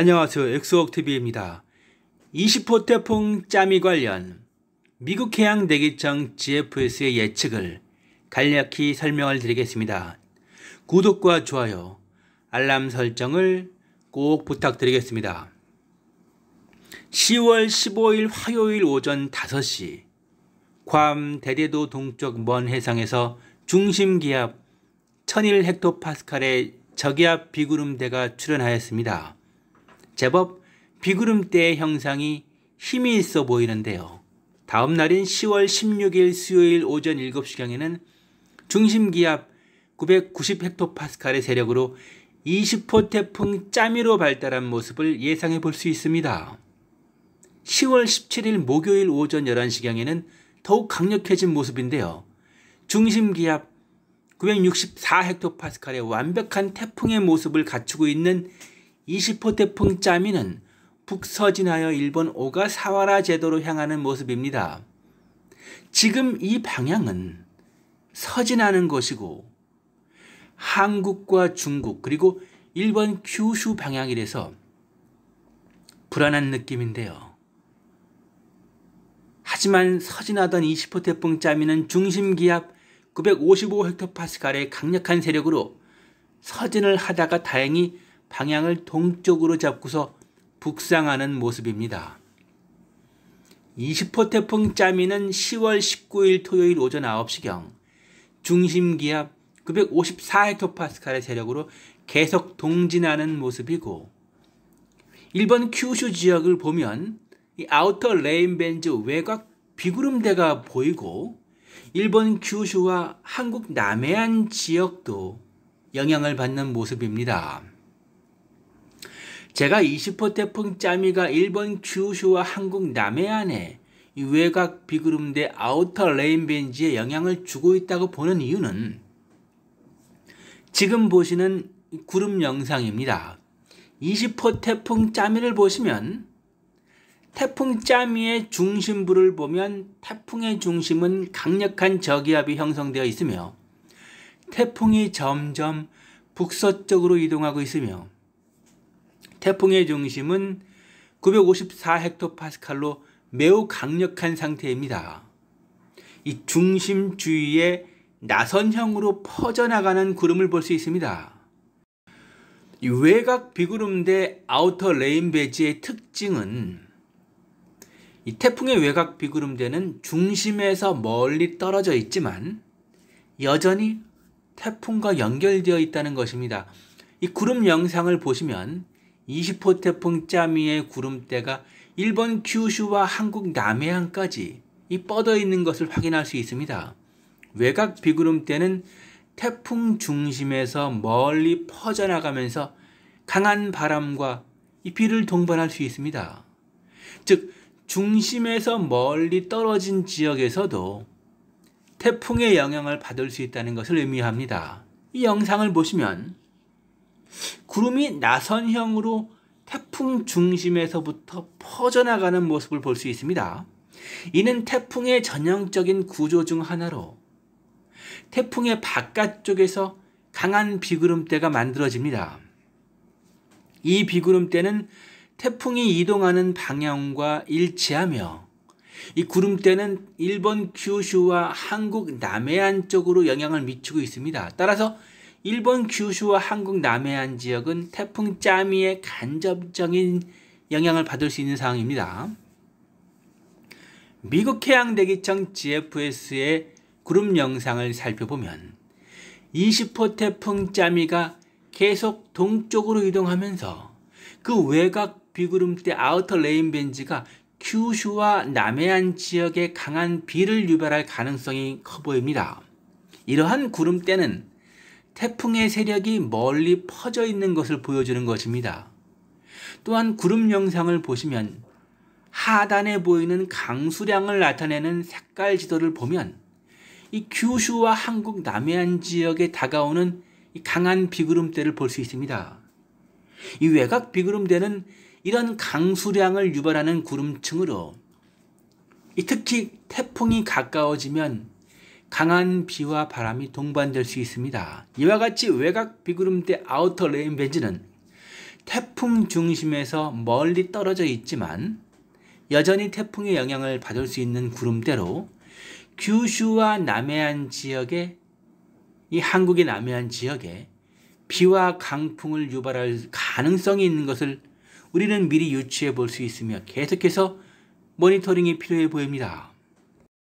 안녕하세요. 엑스웍TV입니다. 20호 태풍 짜미 관련 미국 해양 대기청 GFS의 예측을 간략히 설명을 드리겠습니다. 구독과 좋아요, 알람 설정을 꼭 부탁드리겠습니다. 10월 15일 화요일 오전 5시 괌 대대도 동쪽 먼 해상에서 중심 기압 1001헥토파스칼의 저기압 비구름대가 출현하였습니다. 제법 비구름대의 형상이 힘이 있어 보이는데요. 다음 날인 10월 16일 수요일 오전 7시경에는 중심기압 990헥토파스칼의 세력으로 20호 태풍 짜미로 발달한 모습을 예상해 볼 수 있습니다. 10월 17일 목요일 오전 11시경에는 더욱 강력해진 모습인데요. 중심기압 964헥토파스칼의 완벽한 태풍의 모습을 갖추고 있는 20호 태풍 짜미는 북서진하여 일본 오가사와라 제도로 향하는 모습입니다. 지금 이 방향은 서진하는 것이고 한국과 중국 그리고 일본 규슈 방향이라서 불안한 느낌인데요. 하지만 서진하던 20호 태풍 짜미는 중심 기압 955헥토파스칼의 강력한 세력으로 서진을 하다가 다행히 방향을 동쪽으로 잡고서 북상하는 모습입니다. 20호 태풍 짜미는 10월 19일 토요일 오전 9시경 중심 기압 954헥토파스칼의 세력으로 계속 동진하는 모습이고 일본 큐슈 지역을 보면 이 아우터 레인벤즈 외곽 비구름대가 보이고 일본 큐슈와 한국 남해안 지역도 영향을 받는 모습입니다. 제가 20호 태풍 짜미가 일본 규슈와 한국 남해안에 외곽 비구름대 아우터 레인 벤지에 영향을 주고 있다고 보는 이유는 지금 보시는 구름 영상입니다. 20호 태풍 짜미를 보시면 태풍 짜미의 중심부를 보면 태풍의 중심은 강력한 저기압이 형성되어 있으며 태풍이 점점 북서쪽으로 이동하고 있으며 태풍의 중심은 954헥토파스칼로 매우 강력한 상태입니다. 이 중심 주위에 나선형으로 퍼져나가는 구름을 볼 수 있습니다. 외곽 비구름 대 아우터 레인 베지의 특징은 이 태풍의 외곽 비구름대는 중심에서 멀리 떨어져 있지만 여전히 태풍과 연결되어 있다는 것입니다. 이 구름 영상을 보시면 20호 태풍 짜미의 구름대가 일본 큐슈와 한국 남해안까지 뻗어 있는 것을 확인할 수 있습니다. 외곽 비구름대는 태풍 중심에서 멀리 퍼져나가면서 강한 바람과 비를 동반할 수 있습니다. 즉 중심에서 멀리 떨어진 지역에서도 태풍의 영향을 받을 수 있다는 것을 의미합니다. 이 영상을 보시면 구름이 나선형으로 태풍 중심에서부터 퍼져나가는 모습을 볼 수 있습니다. 이는 태풍의 전형적인 구조 중 하나로 태풍의 바깥쪽에서 강한 비구름대가 만들어집니다. 이 비구름대는 태풍이 이동하는 방향과 일치하며 이 구름대는 일본 큐슈와 한국 남해안 쪽으로 영향을 미치고 있습니다. 따라서 일본 규슈와 한국 남해안 지역은 태풍 짜미의 간접적인 영향을 받을 수 있는 상황입니다. 미국 해양대기청 GFS의 그룹 영상을 살펴보면 20호 태풍 짜미가 계속 동쪽으로 이동하면서 그 외곽 비구름대 아우터 레인 벤지가 큐슈와 남해안 지역에 강한 비를 유발할 가능성이 커 보입니다. 이러한 구름대는 태풍의 세력이 멀리 퍼져 있는 것을 보여주는 것입니다. 또한 구름 영상을 보시면 하단에 보이는 강수량을 나타내는 색깔 지도를 보면 이 규슈와 한국 남해안 지역에 다가오는 강한 비구름대를 볼 수 있습니다. 이 외곽 비구름대는 이런 강수량을 유발하는 구름층으로 특히 태풍이 가까워지면 강한 비와 바람이 동반될 수 있습니다. 이와 같이 외곽 비구름대 아우터 레인 벤즈는 태풍 중심에서 멀리 떨어져 있지만 여전히 태풍의 영향을 받을 수 있는 구름대로 규슈와 남해안 지역에 이 한국의 남해안 지역에 비와 강풍을 유발할 가능성이 있는 것을 우리는 미리 유추해 볼 수 있으며 계속해서 모니터링이 필요해 보입니다.